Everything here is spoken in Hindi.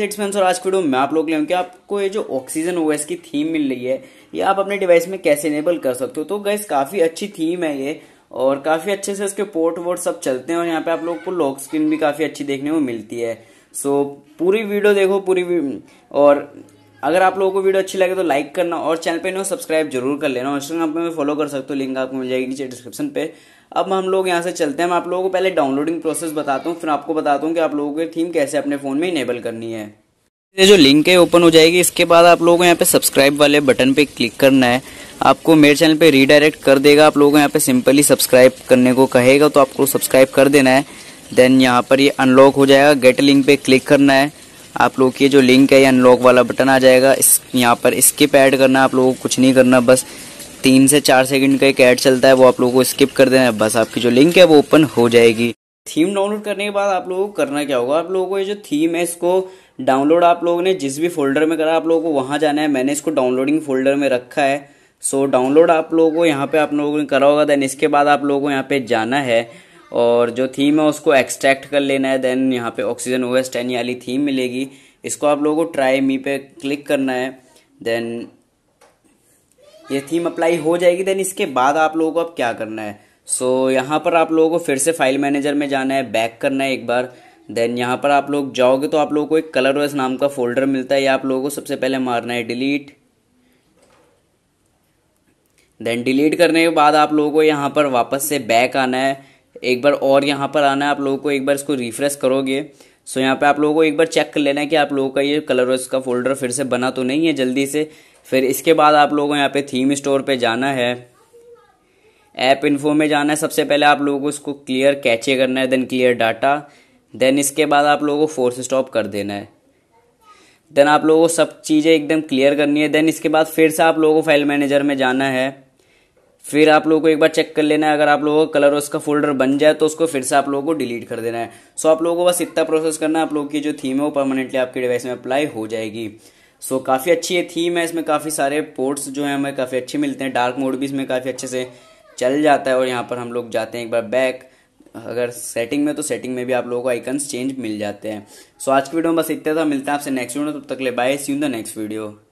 गाइस इट्स मैं आज वीडियो में आप लोग कि आपको ये जो ऑक्सीजन ओएस की थीम मिल रही है ये आप अपने डिवाइस में कैसे इनेबल कर सकते हो तो गाइस काफ़ी अच्छी थीम है ये और काफ़ी अच्छे से इसके पोर्ट वोर्ट सब चलते हैं और यहाँ पे आप लोग को लॉक स्क्रीन भी काफ़ी अच्छी देखने को मिलती है सो पूरी वीडियो देखो पूरी और अगर आप लोगों को वीडियो अच्छी लगे तो लाइक करना और चैनल पे नो सब्सक्राइब जरूर कर लेना और इंस्टाग्राम पे फॉलो कर सकते हो लिंक आपको मिल जाएगी नीचे डिस्क्रिप्शन पे अब हम लोग यहाँ से चलते हैं मैं आप लोगों को पहले डाउनलोडिंग प्रोसेस बताता हूँ फिर आपको बताता हूँ कि आप लोगों की थीम कैसे अपने फ़ोन में इनेबल करनी है ये जो लिंक है ओपन हो जाएगी इसके बाद आप लोगों को यहाँ पे सब्सक्राइब वाले बटन पे क्लिक करना है आपको मेरे चैनल पे रीडायरेक्ट कर देगा आप लोगों को यहाँ पे सिंपली सब्सक्राइब करने को कहेगा तो आपको सब्सक्राइब कर देना है देन यहाँ पर ये अनलॉक हो जाएगा गेट लिंक पे क्लिक करना है आप लोग की जो लिंक है ये अनलॉक वाला बटन आ जाएगा इस यहाँ पर स्किप ऐड करना आप लोगों को कुछ नहीं करना बस तीन से चार सेकंड का एक ऐड चलता है वो आप लोगों को स्किप कर देना है बस आपकी जो लिंक है वो ओपन हो जाएगी थीम डाउनलोड करने के बाद आप लोगों को करना क्या होगा आप लोगों को ये जो थीम है इसको डाउनलोड आप लोगों ने जिस भी फोल्डर में करा आप लोगों को वहाँ जाना है मैंने इसको डाउनलोडिंग फोल्डर में रखा है सो so, डाउनलोड आप लोगों को यहाँ पे आप लोगों ने करा होगा देन इसके बाद आप लोगों को यहाँ पे जाना है और जो थीम है उसको एक्सट्रैक्ट कर लेना है देन यहाँ पे ऑक्सीजन ओ एस टेन वाली थीम मिलेगी इसको आप लोगों को ट्राई मी पे क्लिक करना है देन ये थीम अप्लाई हो जाएगी देन इसके बाद आप लोगों को अब क्या करना है सो so, यहाँ पर आप लोगों को फिर से फाइल मैनेजर में जाना है बैक करना है एक बार देन यहाँ पर आप लोग जाओगे तो आप लोगों को एक कलर वेस नाम का फोल्डर मिलता है ये आप लोगों को सबसे पहले मारना है डिलीट देन डिलीट करने के बाद आप लोगों को यहाँ पर वापस से बैक आना है एक बार और यहाँ पर आना है आप लोगों को एक बार इसको रिफ्रेश करोगे सो यहाँ पे आप लोगों को एक बार चेक कर लेना है कि आप लोगों का ये कलर का फोल्डर फिर से बना तो नहीं है जल्दी से फिर इसके बाद आप लोगों को यहाँ पे थीम स्टोर पे जाना है ऐप इन्फो में जाना है सबसे पहले आप लोगों को इसको क्लियर कैचे करना है देन क्लियर डाटा देन इसके बाद आप लोगों को फोर्स स्टॉप कर देना है देन आप लोगों को सब चीज़ें एकदम क्लियर करनी है देन इसके बाद फिर से आप लोगों को फाइल मैनेजर में जाना है फिर आप लोगों को एक बार चेक कर लेना है अगर आप लोगों का कलर उसका फोल्डर बन जाए तो उसको फिर से आप लोगों को डिलीट कर देना है सो आप लोगों को बस इतना प्रोसेस करना है आप लोगों की जो थीम है वो परमानेंटली आपके डिवाइस में अप्लाई हो जाएगी सो काफ़ी अच्छी ये थीम है इसमें काफ़ी सारे पोर्ट्स जो हैं हमें काफ़ी अच्छे मिलते हैं डार्क मोड भी इसमें काफ़ी अच्छे से चल जाता है और यहाँ पर हम लोग जाते हैं एक बार बैक अगर सेटिंग में तो सेटिंग में भी आप लोगों को आइकन्स चेंज मिल जाते हैं सो आज की वीडियो में बस इतना था मिलता है आपसे नेक्स्ट वीडियो तब तक ले bye see in the next video